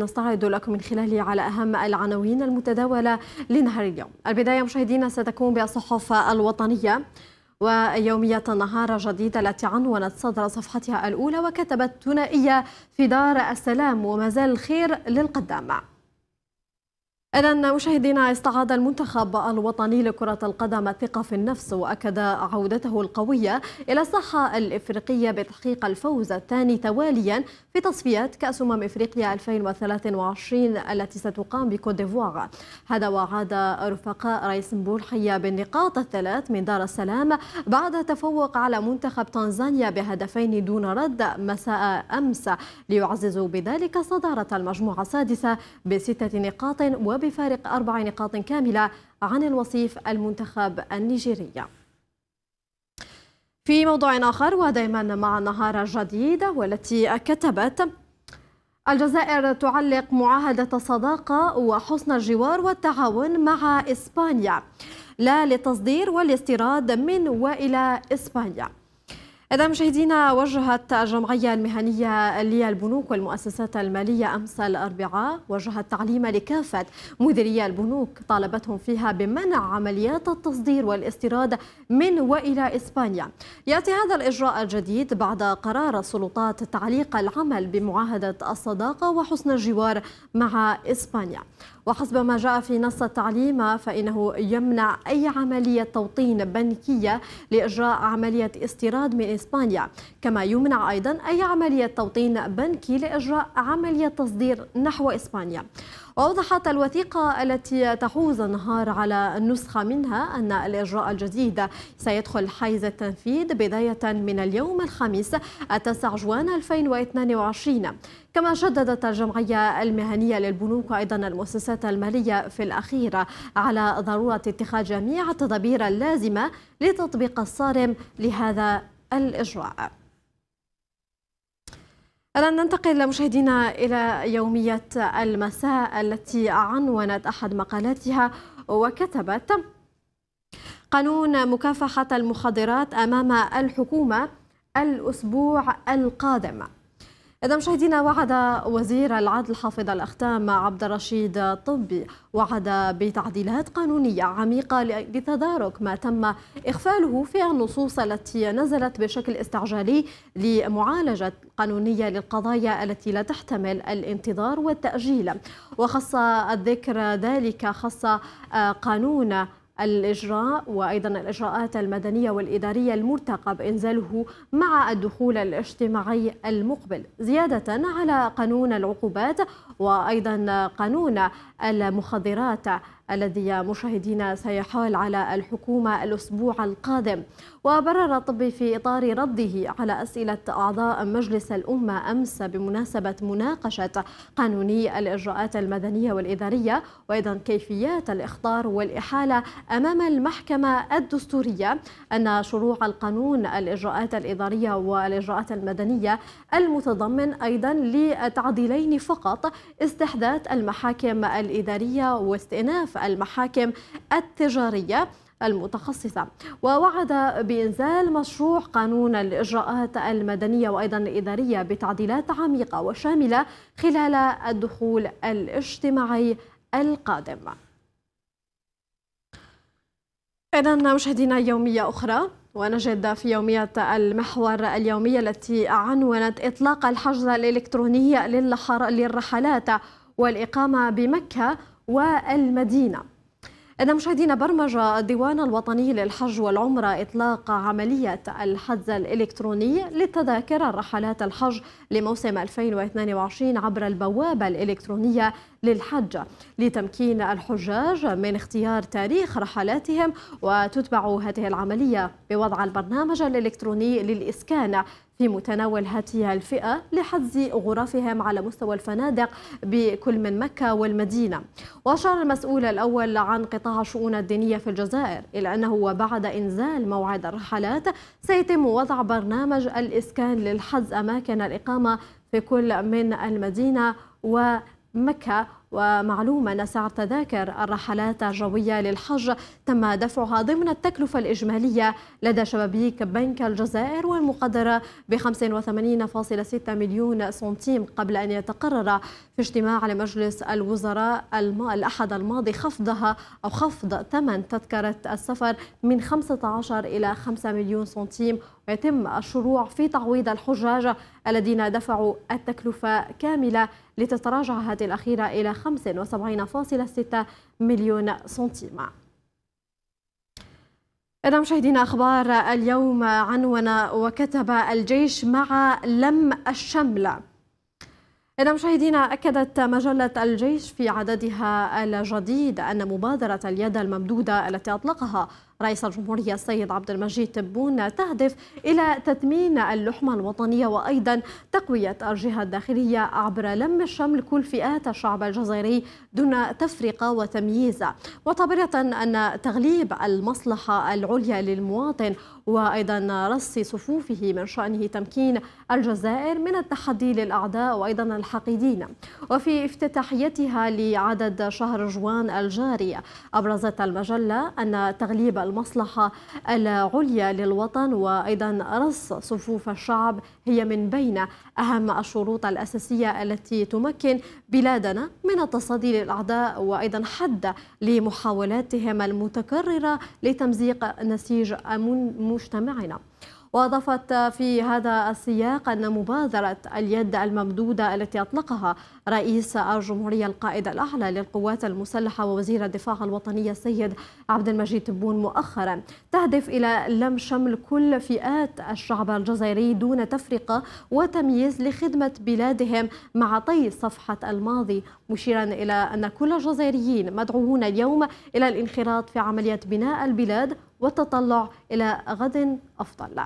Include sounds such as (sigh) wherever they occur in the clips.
نستعرض لكم من خلاله على أهم العناوين المتداولة لنهار اليوم البداية مشاهدينا ستكون بالصحف الوطنية ويومية النهار الجديدة التي عنونت صدر صفحتها الأولى وكتبت ثنائية في دار السلام ومازال الخير للقدامة إذا مشاهدينا استعاد المنتخب الوطني لكرة القدم الثقة في النفس وأكد عودته القوية إلى الساحة الإفريقية بتحقيق الفوز الثاني تواليا في تصفيات كأس أمم إفريقيا 2023 التي ستقام بكوت ديفوار هذا وعاد رفقاء رئيس مبولحية بالنقاط الثلاث من دار السلام بعد تفوق على منتخب تنزانيا بهدفين دون رد مساء أمس ليعززوا بذلك صدارة المجموعة السادسة بستة نقاط وب بفارق أربع نقاط كاملة عن الوصيف المنتخب النيجيري في موضوع آخر ودائما مع نهار الجديد والتي كتبت الجزائر تعلق معاهدة الصداقة وحسن الجوار والتعاون مع إسبانيا لا للتصدير والاستيراد من وإلى إسبانيا إذا مشاهدينا وجهت الجمعية المهنية للبنوك والمؤسسات المالية أمس الأربعاء وجهت تعليم لكافة مديري البنوك طالبتهم فيها بمنع عمليات التصدير والاستيراد من وإلى إسبانيا يأتي هذا الإجراء الجديد بعد قرار السلطات تعليق العمل بمعاهدة الصداقة وحسن الجوار مع إسبانيا وحسب ما جاء في نص التعليم فإنه يمنع أي عملية توطين بنكية لإجراء عملية استيراد من إسبانيا كما يمنع أيضا أي عملية توطين بنكي لإجراء عملية تصدير نحو إسبانيا وأوضحت الوثيقة التي تحوز النهار على النسخة منها أن الإجراء الجديد سيدخل حيز التنفيذ بداية من اليوم الخميس التاسع جوان 2022 كما شددت الجمعية المهنية للبنوك وأيضا المؤسسات المالية في الأخير على ضرورة اتخاذ جميع التدابير اللازمة لتطبيق الصارم لهذا الإجراء الآن ننتقل مشاهدينا إلى يومية المساء التي عنونت أحد مقالاتها وكتبت قانون مكافحة المخدرات أمام الحكومة الأسبوع القادم إذا مشاهدينا وعد وزير العدل حافظ الأختام عبد الرشيد طبي وعد بتعديلات قانونية عميقة لتدارك ما تم إخفاله في النصوص التي نزلت بشكل استعجالي لمعالجة قانونية للقضايا التي لا تحتمل الانتظار والتأجيل وخص الذكر ذلك خص قانون الإجراء وأيضا الإجراءات المدنية والإدارية المرتقب إنزاله مع الدخول الاجتماعي المقبل زيادة على قانون العقوبات وأيضا قانون المخدرات الذي مشاهدينا سيحال على الحكومة الأسبوع القادم وبرر طبي في إطار رده على أسئلة أعضاء مجلس الأمة أمس بمناسبة مناقشة قانوني الإجراءات المدنية والإدارية وأيضا كيفيات الإخطار والإحالة أمام المحكمة الدستورية أن شروع القانون الإجراءات الإدارية والإجراءات المدنية المتضمن أيضا لتعديلين فقط استحداث المحاكم الإدارية واستئناف المحاكم التجاريه المتخصصة ووعد بإنزال مشروع قانون الإجراءات المدنية وأيضا الإدارية بتعديلات عميقة وشاملة خلال الدخول الاجتماعي القادم إذا مشاهدينا يومية أخرى ونجد في يومية المحور اليومية التي عنونت إطلاق الحجز الإلكتروني للرحلات والإقامة بمكة والمدينة إذا مشاهدينا برمج الديوان الوطني للحج والعمرة إطلاق عملية الحجز الإلكتروني للتذاكر الرحلات الحج لموسم 2022 عبر البوابة الإلكترونية للحج لتمكين الحجاج من اختيار تاريخ رحلاتهم وتتبع هذه العملية بوضع البرنامج الإلكتروني للإسكان في متناول هذه الفئة لحجز غرفهم على مستوى الفنادق بكل من مكة والمدينة وأشار المسؤول الأول عن قطاع الشؤون الدينية في الجزائر إلى أنه بعد إنزال موعد الرحلات سيتم وضع برنامج الإسكان للحجز أماكن الإقامة في كل من المدينة و مكة ومعلوم أن سعر تذاكر الرحلات الجوية للحج تم دفعها ضمن التكلفة الإجمالية لدى شبابيك بنك الجزائر والمقدرة ب 85.6 مليون سنتيم قبل أن يتقرر في اجتماع لمجلس الوزراء الأحد الماضي خفضها أو خفض ثمن تذكرة السفر من 15 إلى 5 مليون سنتيم ويتم الشروع في تعويض الحجاج الذين دفعوا التكلفة كاملة لتتراجع هذه الأخيرة إلى 75.6 مليون سنتيم إذا مشاهدينا أخبار اليوم عنون وكتب الجيش مع لم الشملة إذا مشاهدينا أكدت مجلة الجيش في عددها الجديد أن مبادرة اليد الممدودة التي أطلقها رئيس الجمهورية السيد عبد المجيد تبون تهدف إلى تثمين اللحمة الوطنية وأيضا تقوية الجهة الداخلية عبر لم الشمل كل فئات الشعب الجزائري دون تفرقة وتمييز وطبيعة أن تغليب المصلحة العليا للمواطن وأيضا رص صفوفه من شأنه تمكين الجزائر من التحدي للأعداء وأيضا الحقيدين وفي افتتاحيتها لعدد شهر جوان الجاري أبرزت المجلة أن تغليب المصلحة العليا للوطن وأيضا رص صفوف الشعب هي من بين أهم الشروط الأساسية التي تمكن بلادنا من التصدي للأعداء وأيضا حد لمحاولاتهم المتكررة لتمزيق نسيج أمون مجتمعنا وأضافت في هذا السياق أن مبادرة اليد الممدودة التي أطلقها رئيس الجمهورية القائد الأعلى للقوات المسلحة ووزير الدفاع الوطني السيد عبد المجيد تبون مؤخرا تهدف إلى لم شمل كل فئات الشعب الجزائري دون تفرقة وتمييز لخدمة بلادهم مع طي صفحة الماضي مشيرا إلى أن كل الجزائريين مدعوون اليوم إلى الانخراط في عملية بناء البلاد والتطلع إلى غد أفضل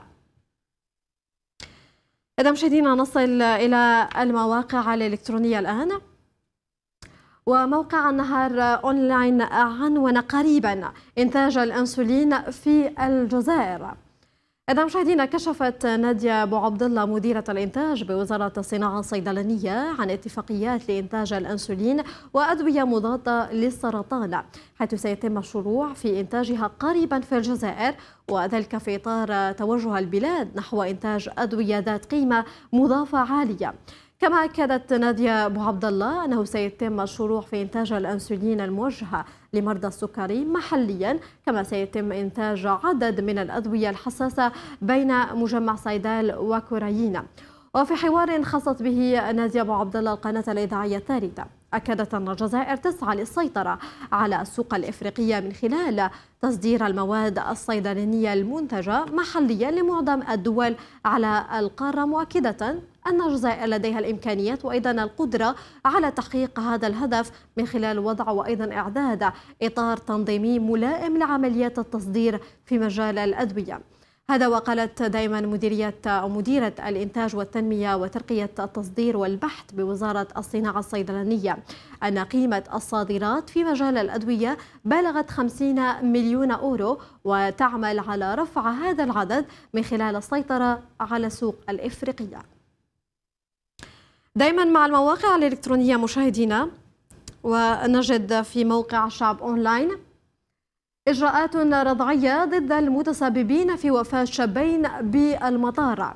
إذا مشاهدينا نصل إلى المواقع الإلكترونية الآن وموقع النهار أونلاين عنون قريبا إنتاج الأنسولين في الجزائر إذا مشاهدينا كشفت نادية أبو عبد الله مديرة الإنتاج بوزارة الصناعة الصيدلانية عن اتفاقيات لإنتاج الأنسولين وأدوية مضادة للسرطان حيث سيتم الشروع في إنتاجها قريبا في الجزائر وذلك في إطار توجه البلاد نحو إنتاج أدوية ذات قيمة مضافة عالية كما أكدت نادية أبو عبد الله أنه سيتم مشروع في إنتاج الأنسولين الموجهة لمرضى السكري محليا كما سيتم إنتاج عدد من الأدوية الحساسة بين مجمع صيدال وكوريينا وفي حوار خاصت به نادية أبو عبد الله القناة الإذاعية الثالثة أكدت أن الجزائر تسعى للسيطرة على السوق الإفريقية من خلال تصدير المواد الصيدلانية المنتجة محليا لمعظم الدول على القارة مؤكدة أن الجزائر لديها الإمكانيات وأيضا القدرة على تحقيق هذا الهدف من خلال وضع وأيضا إعداد إطار تنظيمي ملائم لعمليات التصدير في مجال الأدوية هذا وقالت دائما مديرية أو مديرة الإنتاج والتنمية وترقية التصدير والبحث بوزارة الصناعة الصيدلانية أن قيمة الصادرات في مجال الأدوية بلغت 50 مليون أورو وتعمل على رفع هذا العدد من خلال السيطرة على السوق الإفريقية دائما مع المواقع الإلكترونية مشاهدينا ونجد في موقع شعب أونلاين إجراءات رضعية ضد المتسببين في وفاة شابين بالمطار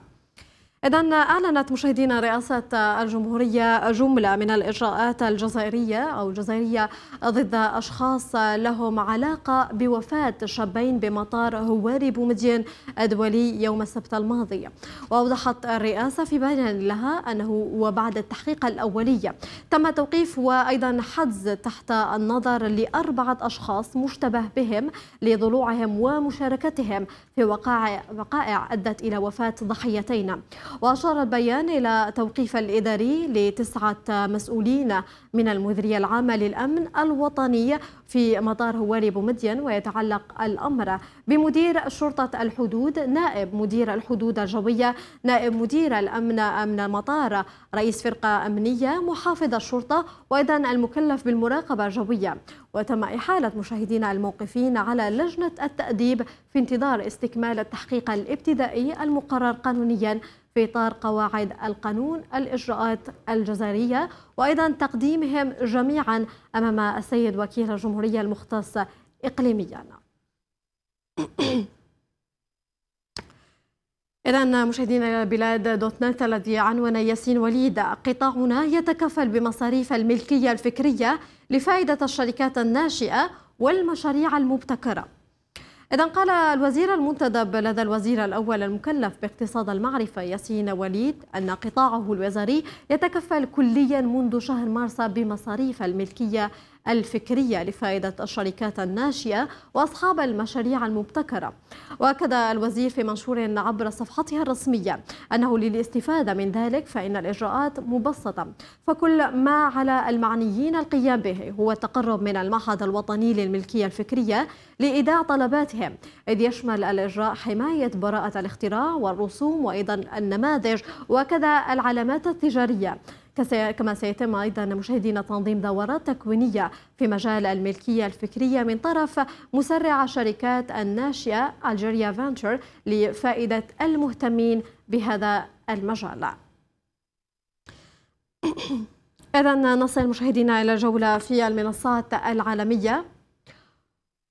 إذا أعلنت مشاهدينا رئاسة الجمهورية جملة من الإجراءات الجزائرية أو الجزائرية ضد أشخاص لهم علاقة بوفاة شابين بمطار هواري بومدين الدولي يوم السبت الماضي وأوضحت الرئاسة في بيان لها أنه وبعد التحقيق الأولي تم توقيف وأيضا حجز تحت النظر لأربعة أشخاص مشتبه بهم لضلوعهم ومشاركتهم في وقائع أدت إلى وفاة ضحيتين وأشار البيان إلى توقيف الإداري لتسعة مسؤولين من المديرية العامة للأمن الوطني في مطار هواري بومدين ويتعلق الأمر بمدير شرطة الحدود نائب مدير الحدود الجوية نائب مدير الأمن أمن المطار رئيس فرقة أمنية محافظ الشرطة وأيضا المكلف بالمراقبة الجوية وتم إحالة مشاهدين الموقفين على لجنة التأديب في انتظار استكمال التحقيق الابتدائي المقرر قانونيا في إطار قواعد القانون الإجراءات الجزائرية وأيضا تقديمهم جميعا أمام السيد وكيل الجمهورية المختص إقليميا (clears throat) إذا مشاهدينا بلاد دوت نت الذي عنون ياسين وليد قطاعنا يتكفل بمصاريف الملكية الفكرية لفائدة الشركات الناشئة والمشاريع المبتكرة إذا قال الوزير المنتدب لدى الوزير الأول المكلف باقتصاد المعرفة ياسين وليد أن قطاعه الوزاري يتكفل كليا منذ شهر مارس بمصاريف الملكية الفكرية لفائدة الشركات الناشئة وأصحاب المشاريع المبتكرة وأكد الوزير في منشور عبر صفحتها الرسمية أنه للاستفادة من ذلك فإن الإجراءات مبسطة فكل ما على المعنيين القيام به هو التقرب من المعهد الوطني للملكية الفكرية لإيداع طلباتهم إذ يشمل الإجراء حماية براءة الاختراع والرسوم وأيضا النماذج وكذا العلامات التجارية كما سيتم أيضا مشاهدينا تنظيم دورات تكوينية في مجال الملكية الفكرية من طرف مسرع شركات الناشئة ألجيريا فانتشر لفائدة المهتمين بهذا المجال (clears throat) إذا نصل مشاهدينا إلى جولة في المنصات العالمية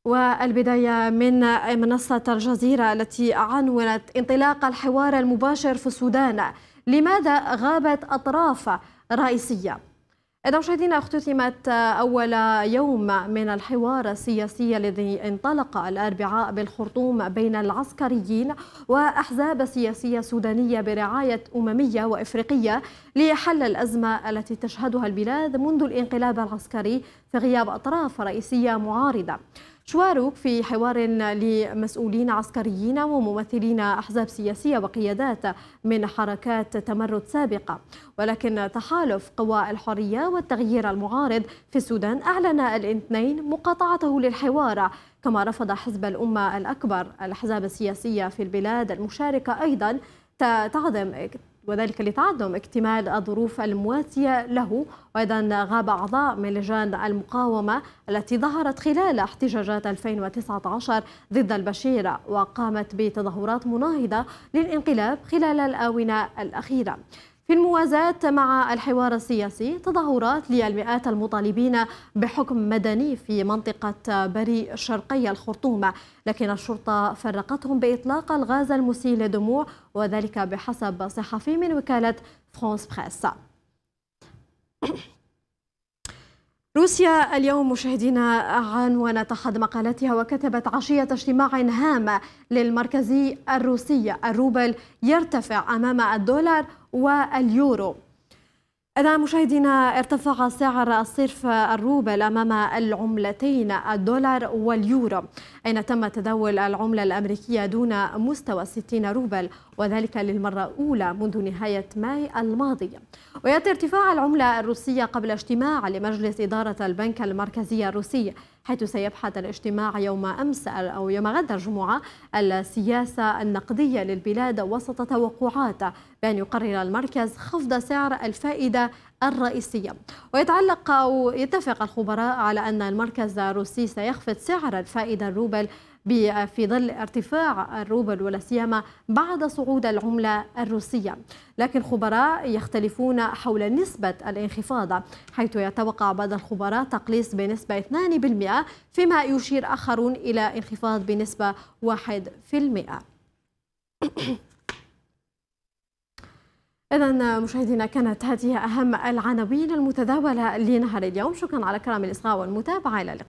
والبداية من منصة الجزيرة التي عنونت انطلاق الحوار المباشر في السودان لماذا غابت أطراف رئيسية؟ إذا مشاهدينا اختتمت أول يوم من الحوار السياسي الذي انطلق الأربعاء بالخرطوم بين العسكريين وأحزاب سياسية سودانية برعاية أممية وإفريقية لحل الأزمة التي تشهدها البلاد منذ الانقلاب العسكري في غياب أطراف رئيسية معارضة شواروك في حوار لمسؤولين عسكريين وممثلين أحزاب سياسية وقيادات من حركات تمرد سابقة ولكن تحالف قوى الحرية والتغيير المعارض في السودان أعلن الاثنين مقاطعته للحوار كما رفض حزب الأمة الأكبر الأحزاب السياسية في البلاد المشاركة أيضا تعظم وذلك لتعدم اكتمال الظروف المواتية له وأيضا غاب أعضاء من لجان المقاومة التي ظهرت خلال احتجاجات 2019 ضد البشير وقامت بتظاهرات مناهضة للانقلاب خلال الآونة الأخيرة في الموازاة مع الحوار السياسي تظاهرات للمئات المطالبين بحكم مدني في منطقة بري الشرقية الخرطوم لكن الشرطة فرقتهم بإطلاق الغاز المسيل للدموع وذلك بحسب صحفي من وكالة فرانس بريس (coughs) روسيا اليوم مشاهدينا عنونت احد مقالاتها وكتبت عشيه اجتماع هام للمركزي الروسي الروبل يرتفع امام الدولار واليورو إذا مشاهدينا ارتفع سعر الصرف الروبل أمام العملتين الدولار واليورو أين تم تداول العملة الأمريكية دون مستوى 60 روبل وذلك للمرة الأولى منذ نهاية ماي الماضي ويأتي ارتفاع العملة الروسية قبل اجتماع لمجلس إدارة البنك المركزي الروسي حيث سيبحث الاجتماع يوم أمس أو يوم غد الجمعة السياسة النقدية للبلاد وسط توقعات بأن يقرر المركز خفض سعر الفائدة الرئيسية ويتعلق أو يتفق الخبراء على أن المركز الروسي سيخفض سعر الفائدة الروبل في ظل ارتفاع الروبل ولا سيما بعد صعود العملة الروسية لكن خبراء يختلفون حول نسبة الانخفاض حيث يتوقع بعض الخبراء تقليص بنسبة 2% فيما يشير آخرون إلى انخفاض بنسبة 1% إذا مشاهدينا كانت هذه أهم العناوين المتداولة لنهار اليوم شكرا على كرم الإصغاء والمتابعة إلى اللقاء